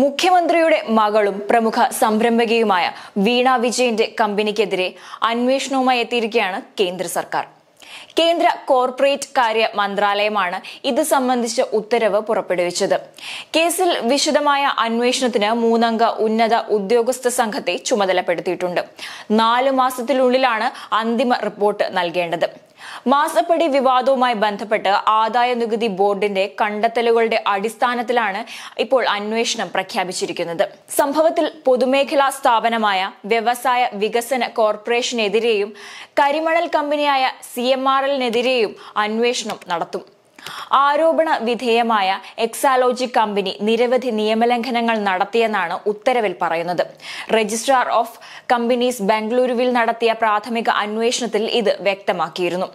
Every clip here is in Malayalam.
മുഖ്യമന്ത്രിയുടെ മകളും പ്രമുഖ സംരംഭകയുമായ വീണ വിജയന്റെ കമ്പനിക്കെതിരെ അന്വേഷണവുമായി എത്തിയിരിക്കുകയാണ് കേന്ദ്ര സർക്കാർ കേന്ദ്ര കോർപ്പറേറ്റ് കാര്യ മന്ത്രാലയമാണ് ഇത് സംബന്ധിച്ച ഉത്തരവ് പുറപ്പെടുവിച്ചത് കേസിൽ വിശദമായ അന്വേഷണത്തിന് മൂന്നംഗ ഉന്നത ഉദ്യോഗസ്ഥ സംഘത്തെ ചുമതലപ്പെടുത്തിയിട്ടുണ്ട് നാലു മാസത്തിനുള്ളിലാണ് അന്തിമ റിപ്പോർട്ട് നൽകേണ്ടത് മാസപ്പടി വിവാദവുമായി ബന്ധപ്പെട്ട് ആദായ നികുതി ബോർഡിന്റെ കണ്ടെത്തലുകളുടെ അടിസ്ഥാനത്തിലാണ് ഇപ്പോൾ അന്വേഷണം പ്രഖ്യാപിച്ചിരിക്കുന്നത് സംഭവത്തിൽ പൊതുമേഖലാ സ്ഥാപനമായ വ്യവസായ വികസന കോർപ്പറേഷനെതിരെയും കരിമണൽ കമ്പനിയായ സി എം ആർ എല്ലിനെതിരെയും അന്വേഷണം നടത്തും ആരോപണ വിധേയമായ എക്സാലോജി കമ്പനി നിരവധി നിയമലംഘനങ്ങൾ നടത്തിയെന്നാണ് ഉത്തരവിൽ പറയുന്നത് രജിസ്ട്രാർ ഓഫ് കമ്പനീസ് ബംഗളൂരുവിൽ നടത്തിയ പ്രാഥമിക അന്വേഷണത്തിൽ ഇത് വ്യക്തമാക്കിയിരുന്നു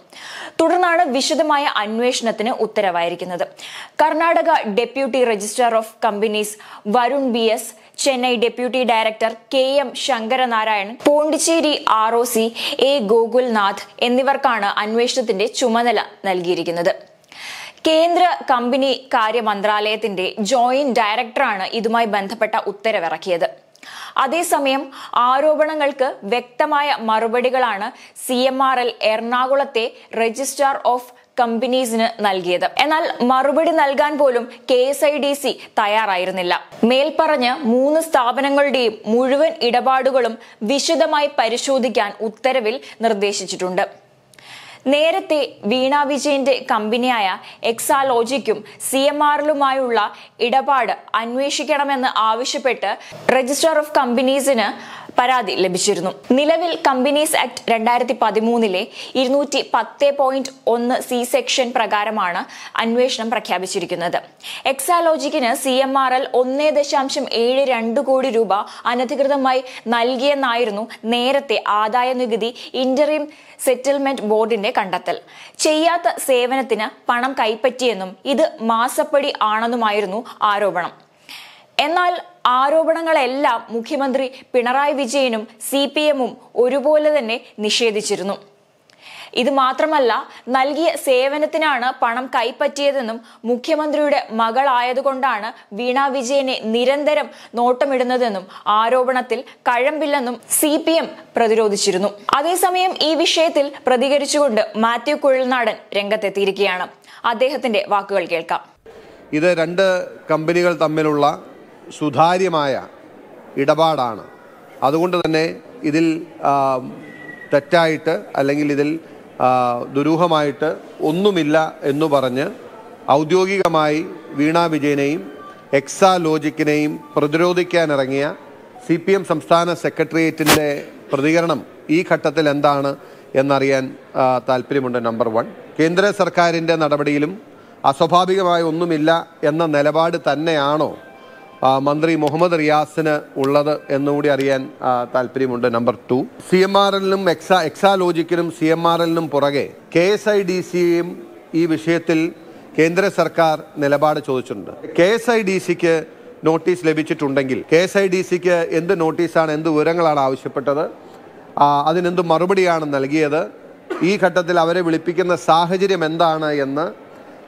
തുടർന്നാണ് വിശദമായ അന്വേഷണത്തിന് ഉത്തരവായിരിക്കുന്നത് Karnataka deputy registrar of companies Varun B S Chennai deputy director K M Sankaranarayan Pondicherry R O C A Gokulnath എന്നിവർക്കാണ് അന്വേഷണത്തിന്റെ ചുമതല നൽകിയിരിക്കുന്നത് കേന്ദ്ര കമ്പനി കാര്യ മന്ത്രാലയത്തിന്റെ ജോയിന്റ് ഡയറക്ടറാണ് ഇതുമായി ബന്ധപ്പെട്ട ഉത്തരവിറക്കിയത് അതേസമയം ആരോപണങ്ങൾക്ക് വ്യക്തമായ മറുപടികളാണ് സി എം ആർ എൽ എറണാകുളത്തെ രജിസ്ട്രാർ ഓഫ് കമ്പനീസിന് നൽകിയത് എന്നാൽ മറുപടി നൽകാൻ പോലും K S I D C തയ്യാറായിരുന്നില്ല മേൽപ്പറഞ്ഞ് മൂന്ന് സ്ഥാപനങ്ങളുടെയും മുഴുവൻ ഇടപാടുകളും വിശദമായി പരിശോധിക്കാൻ ഉത്തരവിൽ നിർദ്ദേശിച്ചിട്ടുണ്ട് നേരത്തെ വീണ വിജയന്റെ കമ്പനിയായ എക്സാലോജിക്കും സി എം ആറിലുമായുള്ള ഇടപാട് അന്വേഷിക്കണമെന്ന് ആവശ്യപ്പെട്ട് രജിസ്ട്രാർ ഓഫ് കമ്പനീസിന് പരാതി ലഭിച്ചിരുന്നു നിലവിൽ കമ്പനീസ് ആക്ട് രണ്ടായിരത്തി പതിമൂന്നിലെ ഇരുന്നൂറ്റി പത്ത് പോയിന്റ് ഒന്ന് സി സെക്ഷൻ പ്രകാരമാണ് അന്വേഷണം പ്രഖ്യാപിച്ചിരിക്കുന്നത് എക്സാലോജിക്കിന് സി എം ആർ എൽ ഒന്ന് ദശാംശം ഏഴ് രണ്ട് കോടി രൂപ അനധികൃതമായി നൽകിയെന്നായിരുന്നു നേരത്തെ ആദായ നികുതി ഇന്ററിം സെറ്റിൽമെന്റ് ബോർഡിന്റെ കണ്ടെത്തൽ ചെയ്യാത്ത സേവനത്തിന് പണം കൈപ്പറ്റിയെന്നും ഇത് മാസപ്പടി ആണെന്നുമായിരുന്നു ആരോപണം എന്നാൽ ആരോപണങ്ങളെല്ലാം മുഖ്യമന്ത്രി പിണറായി വിജയനും സി പി എമ്മും ഒരുപോലെ തന്നെ നിഷേധിച്ചിരുന്നു ഇത് മാത്രമല്ല നൽകിയ സേവനത്തിനാണ് പണം കൈപ്പറ്റിയതെന്നും മുഖ്യമന്ത്രിയുടെ മകളായതുകൊണ്ടാണ് വീണ വിജയനെ നിരന്തരം നോട്ടമിടുന്നതെന്നും ആരോപണത്തിൽ കഴമ്പില്ലെന്നും സി പി എം പ്രതിരോധിച്ചിരുന്നു അതേസമയം ഈ വിഷയത്തിൽ പ്രതികരിച്ചുകൊണ്ട് മാത്യു കുഴൽനാടൻ രംഗത്തെത്തിയിരിക്കുകയാണ് അദ്ദേഹത്തിന്റെ വാക്കുകൾ കേൾക്കാം ഇത് രണ്ട് കമ്പനികൾ തമ്മിലുള്ള സുതാര്യമായ ഇടപാടാണ് അതുകൊണ്ട് തന്നെ ഇതിൽ തെറ്റായിട്ട് അല്ലെങ്കിൽ ഇതിൽ ദുരൂഹമായിട്ട് ഒന്നുമില്ല എന്ന് പറഞ്ഞ് ഔദ്യോഗികമായി വീണ വിജയനെയും എക്സാ ലോജിക്കിനെയും പ്രതിരോധിക്കാനിറങ്ങിയ സി പി എം സംസ്ഥാന സെക്രട്ടേറിയറ്റിൻ്റെ പ്രതികരണം ഈ ഘട്ടത്തിൽ എന്താണ് എന്നറിയാൻ താല്പര്യമുണ്ട് നമ്പർ വൺ കേന്ദ്ര സർക്കാരിൻ്റെ നടപടിയിലും അസ്വാഭാവികമായ ഒന്നുമില്ല എന്ന നിലപാട് തന്നെയാണോ മന്ത്രി മുഹമ്മദ് റിയാസിന് ഉള്ളത് എന്നുകൂടി അറിയാൻ താല്പര്യമുണ്ട് number two C M R എല്ലിനും എക്സാ എക്സാലോജിക്കിനും സി എം ആർ എല്ലിനും പുറകെ കെ എസ് ഐ ഡി സിയും ഈ വിഷയത്തിൽ കേന്ദ്ര സർക്കാർ നിലപാട് ചോദിച്ചിട്ടുണ്ട് കെ എസ് ഐ ഡി സിക്ക് നോട്ടീസ് ലഭിച്ചിട്ടുണ്ടെങ്കിൽ കെ എസ് ഐ ഡി സിക്ക് എന്ത് നോട്ടീസാണ് എന്ത് വിവരങ്ങളാണ് ആവശ്യപ്പെട്ടത് അതിനെന്ത് മറുപടിയാണ് നൽകിയത് ഈ ഘട്ടത്തിൽ അവരെ വിളിപ്പിക്കുന്ന സാഹചര്യം എന്താണ് എന്ന്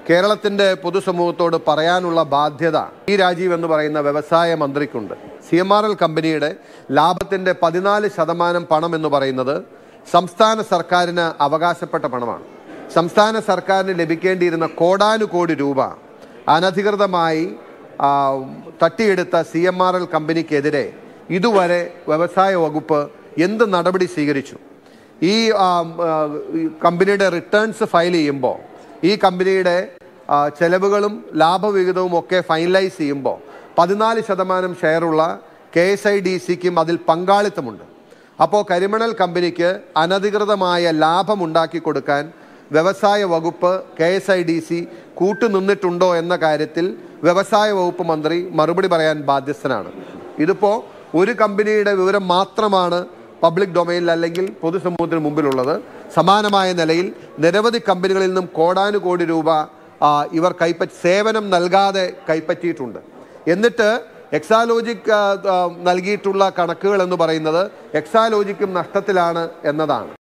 കേരളത്തിൻ്റെ പൊതുസമൂഹത്തോട് പറയാനുള്ള ബാധ്യത ഈ രാജീവ് എന്ന് പറയുന്ന വ്യവസായ മന്ത്രിക്കുണ്ട് സി എം ആർ എൽ കമ്പനിയുടെ ലാഭത്തിൻ്റെ പതിനാല് ശതമാനം പണം എന്ന് പറയുന്നത് സംസ്ഥാന സർക്കാരിന് അവകാശപ്പെട്ട പണമാണ് സംസ്ഥാന സർക്കാരിന് ലഭിക്കേണ്ടിയിരുന്ന കോടാനുകോടി രൂപ അനധികൃതമായി തട്ടിയെടുത്ത സി എം ആർ എൽ കമ്പനിക്കെതിരെ ഇതുവരെ വ്യവസായ വകുപ്പ് എന്ത് നടപടി സ്വീകരിച്ചു ഈ കമ്പനിയുടെ റിട്ടേൺസ് ഫയൽ ചെയ്യുമ്പോൾ ഈ കമ്പനിയുടെ ചെലവുകളും ലാഭവിഹിതവും ഒക്കെ ഫൈനലൈസ് ചെയ്യുമ്പോൾ പതിനാല് ശതമാനം ഷെയറുള്ള കെ എസ് ഐ ഡി സിക്കും അതിൽ പങ്കാളിത്തമുണ്ട് അപ്പോൾ കരിമണൽ കമ്പനിക്ക് അനധികൃതമായ ലാഭമുണ്ടാക്കി കൊടുക്കാൻ വ്യവസായ വകുപ്പ് K S I D C കൂട്ടുനിന്നിട്ടുണ്ടോ എന്ന കാര്യത്തിൽ വ്യവസായ വകുപ്പ് മന്ത്രി മറുപടി പറയാൻ ബാധ്യസ്ഥനാണ് ഇതിപ്പോൾ ഒരു കമ്പനിയുടെ വിവരം മാത്രമാണ് പബ്ലിക് ഡൊമൈനിൽ അല്ലെങ്കിൽ പൊതുസമൂഹത്തിന് മുമ്പിലുള്ളത് സമാനമായ നിലയിൽ നിരവധി കമ്പനികളിൽ നിന്നും കോടാനുകോടി രൂപ ഇവർ കൈപ്പറ്റി സേവനം നൽകാതെ കൈപ്പറ്റിയിട്ടുണ്ട് എന്നിട്ട് എക്സാലോജിക് നൽകിയിട്ടുള്ള കണക്കുകൾ എന്ന് പറയുന്നത് എക്സാലോജിക്കും നഷ്ടത്തിലാണ് എന്നതാണ്